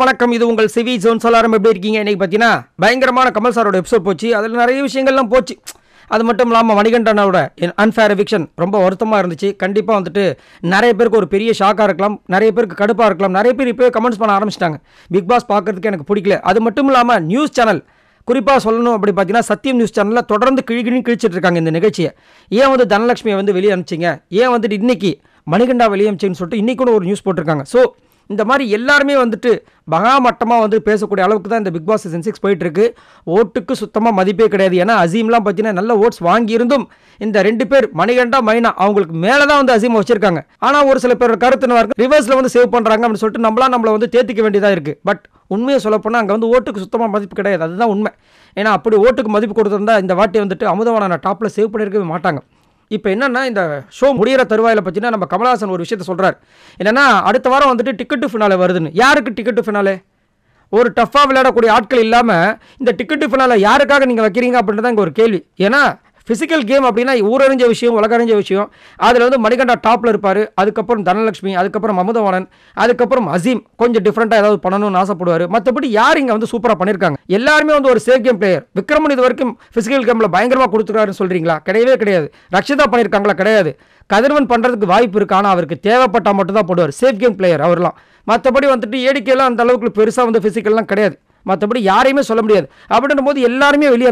வணக்கம் இது உங்கள் சிவி ஜோன் சொல்லாரம் எப்படி இருக்கீங்க இன்னைக்கு பார்த்தீங்கன்னா பயங்கரமான கமல் சாரோட எபிசோட் போச்சு அதில் நிறைய விஷயங்கள்லாம் போச்சு அது மட்டும் இல்லாமல் மணிகண்டனோட அன்ஃபேர் எவிக்ஷன் ரொம்ப வருத்தமாக இருந்துச்சு கண்டிப்பாக வந்துட்டு நிறைய பேருக்கு ஒரு பெரிய ஷாக்காக இருக்கலாம் நிறைய பேருக்கு கடுப்பாக இருக்கலாம் நிறைய பேர் இப்போ கமெண்ட்ஸ் பண்ண ஆரம்பிச்சிட்டாங்க பிக் பாஸ் பார்க்குறதுக்கு எனக்கு பிடிக்கல அது மட்டும் இல்லாமல் நியூஸ் சேனல் குறிப்பாக சொல்லணும் அப்படி பார்த்தீங்கன்னா சத்தியம் நியூஸ் சேனலில் தொடர்ந்து கிழிகிழி கிழிச்சிட்டு இருக்காங்க இந்த நிகழ்ச்சியை ஏன் வந்து தனலட்சுமியை வந்து வெளியே அனுப்பிச்சிங்க ஏன் வந்துட்டு இன்றைக்கி மணிகண்டா வெளியே அனுப்பிச்சிங்கன்னு சொல்லிட்டு இன்றைக்கூட ஒரு நியூஸ் போட்டிருக்காங்க ஸோ இந்த மாதிரி எல்லாருமே வந்துட்டு மகாமட்டமாக வந்து பேசக்கூடிய அளவுக்கு தான் இந்த பிக் பாஸ் சீசன் சிக்ஸ் போயிட்டுருக்கு ஓட்டுக்கு சுத்தமாக மதிப்பே கிடையாது ஏன்னா அசீம்லாம் பார்த்தீங்கன்னா நல்ல ஓட்ஸ் வாங்கியிருந்தும் இந்த ரெண்டு பேர் மணிகண்டா மைனா அவங்களுக்கு மேலே தான் வந்து அசீம் வச்சிருக்காங்க ஆனால் ஒரு சில பேர் கருத்துனா இருக்கு ரிவர்ஸில் வந்து சேவ் பண்ணுறாங்க அப்படின்னு சொல்லிட்டு நம்மளாம் நம்மளை வந்து தேத்திக்க வேண்டியதாக இருக்குது பட் உண்மையை சொல்லப்போனால் அங்கே வந்து ஓட்டுக்கு சுத்தமாக மதிப்பு கிடையாது அதுதான் உண்மை ஏன்னா அப்படி ஓட்டுக்கு மதிப்பு கொடுத்துருந்தா இந்த வாட்டி வந்துட்டு அமுதவான டாப்பில் சேவ் பண்ணியிருக்கவே மாட்டாங்க இப்போ என்னென்னா இந்த ஷோ முடிகிற தருவாயில் பார்த்தீங்கன்னா நம்ம கமலஹாசன் ஒரு விஷயத்த சொல்கிறார் என்னென்னா அடுத்த வாரம் வந்துட்டு டிக்கெட்டு ஃபினாலே வருதுன்னு யாருக்கு டிக்கெட்டு ஃபினாலே ஒரு டஃப்பாக விளையாடக்கூடிய ஆட்கள் இல்லாமல் இந்த டிக்கெட்டு ஃபினாலே யாருக்காக நீங்கள் வைக்கிறீங்க அப்படின்றது தான் இங்கே ஒரு கேள்வி ஏன்னா ஃபிசிக்கல் கேம் அப்படின்னா ஊரறிஞ்ச விஷயம் உலகறிஞ்ச விஷயம் அதில் வந்து மணிகண்டா டாப்பில் இருப்பார் அதுக்கப்புறம் தனலட்சுமி அதுக்கப்புறம் அமுதவாணன் அதுக்கப்புறம் அசீம் கொஞ்சம் டிஃப்ரெண்ட்டாக ஏதாவது பண்ணணும்னு ஆசைப்படுவார் மற்றபடி யார் இங்கே வந்து சூப்பராக பண்ணியிருக்காங்க எல்லாருமே வந்து ஒரு சேஃப் கேம் பிளேயர் விக்ரமன் இது வரைக்கும் ஃபிசிக்கல் கேமில் பயங்கரமாக கொடுத்துருக்காருன்னு சொல்கிறீங்களா கிடையவே கிடையாது ரக்ஷிதா பண்ணியிருக்காங்களா கிடையாது கதிர்வன் பண்ணுறதுக்கு வாய்ப்பு இருக்குது ஆனால் அவருக்கு தேவைப்பட்டால் மட்டும்தான் போடுவார் சேஃப் கேம் பிளேயர் அவர்லாம் மற்றபடி வந்துட்டு ஏடிக்கையெல்லாம் அந்த அளவுக்கு பெருசாக வந்து ஃபிசிக்கல்லாம் கிடையாது மற்றபடி யாரையுமே சொல்ல முடியாது அப்படின்னும் போது எல்லாருமே வெளியே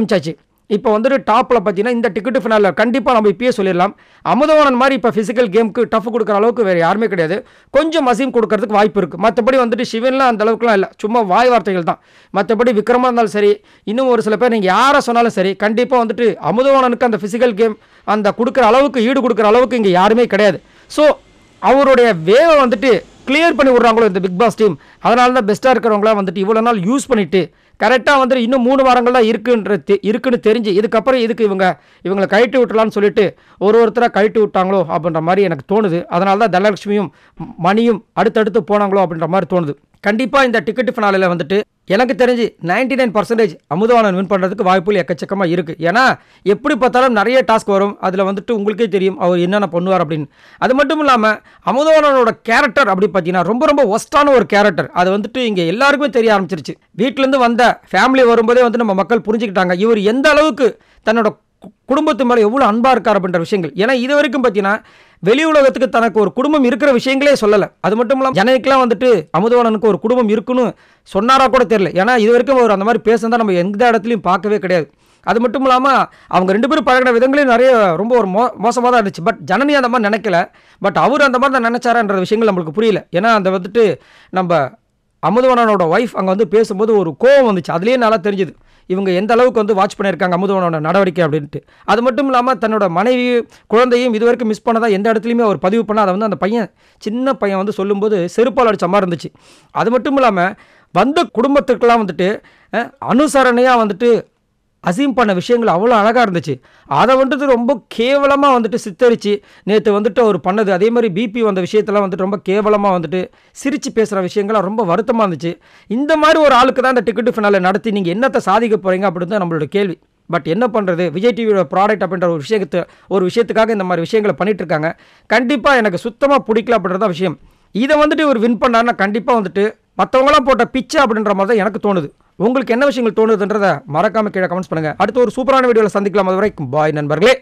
இப்போ வந்துட்டு டாப்பில் பார்த்தீங்கன்னா இந்த டிக்கெட் ஃபினாலில் கண்டிப்பாக நம்ம இப்பயே சொல்லிடலாம் அமுதவானன் மாதிரி இப்போ ஃபிசிக்கல் கேமுக்கு டஃப் கொடுக்குற அளவுக்கு வேறு யாருமே கிடையாது கொஞ்சம் மசீம் கொடுக்கறதுக்கு வாய்ப்பு இருக்குது மற்றபடி வந்துட்டு சிவன்லாம் அந்த அளவுக்குலாம் இல்லை சும்மா வாய் வார்த்தைகள் தான் மற்றபடி விக்ரமாக இருந்தாலும் சரி இன்னும் ஒரு சில பேர் நீங்கள் யாரை சொன்னாலும் சரி கண்டிப்பாக வந்துட்டு அமுதவானனுக்கு அந்த ஃபிசிக்கல் கேம் அந்த கொடுக்குற அளவுக்கு ஈடு கொடுக்குற அளவுக்கு இங்கே யாருமே கிடையாது ஸோ அவருடைய வேவை வந்துட்டு கிளியர் பண்ணி விட்றாங்களோ இந்த பிக் பாஸ் டீம் அதனால தான் பெஸ்ட்டாக இருக்கிறவங்களாம் வந்துட்டு இவ்வளோ நாள் யூஸ் பண்ணிவிட்டு கரெக்டாக வந்துட்டு இன்னும் மூணு வாரங்கள் தான் இருக்குன்ற தெ இருக்குன்னு தெரிஞ்சு இதுக்கப்புறம் இதுக்கு இவங்க இவங்களை கழட்டி விட்டலான்னு சொல்லிட்டு ஒரு ஒருத்தராக கழட்டி விட்டாங்களோ அப்படின்ற மாதிரி எனக்கு தோணுது அதனால தான் தனலட்சுமியும் மணியும் அடுத்தடுத்து போனாங்களோ அப்படின்ற மாதிரி தோணுது கண்டிப்பாக இந்த டிக்கெட் ஃபினாலில் வந்துட்டு எனக்கு தெரிஞ்சு ninety nine percentage Amudhavanan win பண்ணுறதுக்கு வாய்ப்புகள் எக்கச்சக்கமாக இருக்குது ஏன்னா எப்படி பார்த்தாலும் நிறைய டாஸ்க் வரும் அதில் வந்துட்டு உங்களுக்கே தெரியும் அவர் என்னென்ன பண்ணுவார் அப்படின்னு அது மட்டும் இல்லாமல் அமுதவாணனோட கேரக்டர் அப்படி பார்த்தீங்கன்னா ரொம்ப ரொம்ப ஒஸ்டான ஒரு கேரக்டர் அது வந்துட்டு இங்கே எல்லாருக்குமே தெரிய ஆரம்பிச்சிருச்சு வீட்டிலேருந்து வந்த ஃபேமிலி வரும்போதே வந்து நம்ம மக்கள் புரிஞ்சுக்கிட்டாங்க இவர் எந்த அளவுக்கு தன்னோட குடும்பத்து மேலே எவ்வளோ அன்பாக இருக்கார் அப்படின்ற விஷயங்கள் ஏன்னா இது வரைக்கும் பார்த்தீங்கன்னா வெளி உலகத்துக்கு தனக்கு ஒரு குடும்பம் இருக்கிற விஷயங்களே சொல்லலை அது மட்டும் இல்லாமல் ஜனங்களுக்குலாம் வந்துட்டு அமுதவாணனுக்கு ஒரு குடும்பம் இருக்குன்னு சொன்னாரா கூட தெரியல ஏன்னா இது வரைக்கும் அவர் அந்த மாதிரி பேசுனதான் நம்ம எந்த இடத்துலையும் பார்க்கவே கிடையாது அது மட்டும் இல்லாமல் அவங்க ரெண்டு பேரும் பழகின விதங்களையும் நிறைய ரொம்ப ஒரு மோ மோசமாக தான் இருந்துச்சு பட் ஜனனி அந்த மாதிரி நினைக்கல பட் அவர் அந்த மாதிரி தான் நினச்சாரான்ற விஷயங்கள் நம்மளுக்கு புரியல ஏன்னா அந்த வந்துட்டு நம்ம அமுதவனோட ஒய்ஃப் அங்கே வந்து பேசும்போது ஒரு கோவம் வந்துச்சு அதுலேயே நல்லா தெரிஞ்சுது இவங்க எந்த அளவுக்கு வந்து வாட்ச் பண்ணியிருக்காங்க அமுதவனோட நடவடிக்கை அப்படின்ட்டு அது மட்டும் இல்லாமல் தன்னோட மனைவி குழந்தையும் இதுவரைக்கும் மிஸ் பண்ணதாக எந்த இடத்துலையுமே அவர் பதிவு பண்ணால் அதை வந்து அந்த பையன் சின்ன பையன் வந்து சொல்லும்போது செருப்பால் அடித்த மாதிரி இருந்துச்சு அது மட்டும் இல்லாமல் வந்த குடும்பத்துக்கெல்லாம் வந்துட்டு அனுசரணையாக வந்துட்டு அசீம் பண்ண விஷயங்கள் அவ்வளோ அழகாக இருந்துச்சு அதை வந்துட்டு ரொம்ப கேவலமாக வந்துட்டு சித்தரித்து நேற்று வந்துட்டு அவர் பண்ணது அதே மாதிரி பிபி வந்த விஷயத்தெல்லாம் வந்துட்டு ரொம்ப கேவலமாக வந்துட்டு சிரித்து பேசுகிற விஷயங்கள்லாம் ரொம்ப வருத்தமாக இருந்துச்சு இந்த மாதிரி ஒரு ஆளுக்கு தான் இந்த டிக்கெட்டு ஃபினாலை நடத்தி நீங்கள் என்னத்தை சாதிக்க போகிறீங்க அப்படின்னு நம்மளோட கேள்வி பட் என்ன பண்ணுறது விஜய் டிவியோட ப்ராடக்ட் அப்படின்ற ஒரு விஷயத்து ஒரு விஷயத்துக்காக இந்த மாதிரி விஷயங்களை இருக்காங்க கண்டிப்பாக எனக்கு சுத்தமாக பிடிக்கல அப்படின்றத விஷயம் இதை வந்துட்டு இவர் வின் பண்ணார்னா கண்டிப்பாக வந்துட்டு மற்றவங்களாம் போட்ட பிச்சை அப்படின்ற மாதிரி தான் எனக்கு தோணுது உங்களுக்கு என்ன விஷயங்கள் தோணுதுன்றதை மறக்காம கீழே கமெண்ட்ஸ் பண்ணுங்க அடுத்த ஒரு சூப்பரான வீடியோவில் சந்திக்கலாம் அதுவரைக்கும் பாய் நண்பர்களே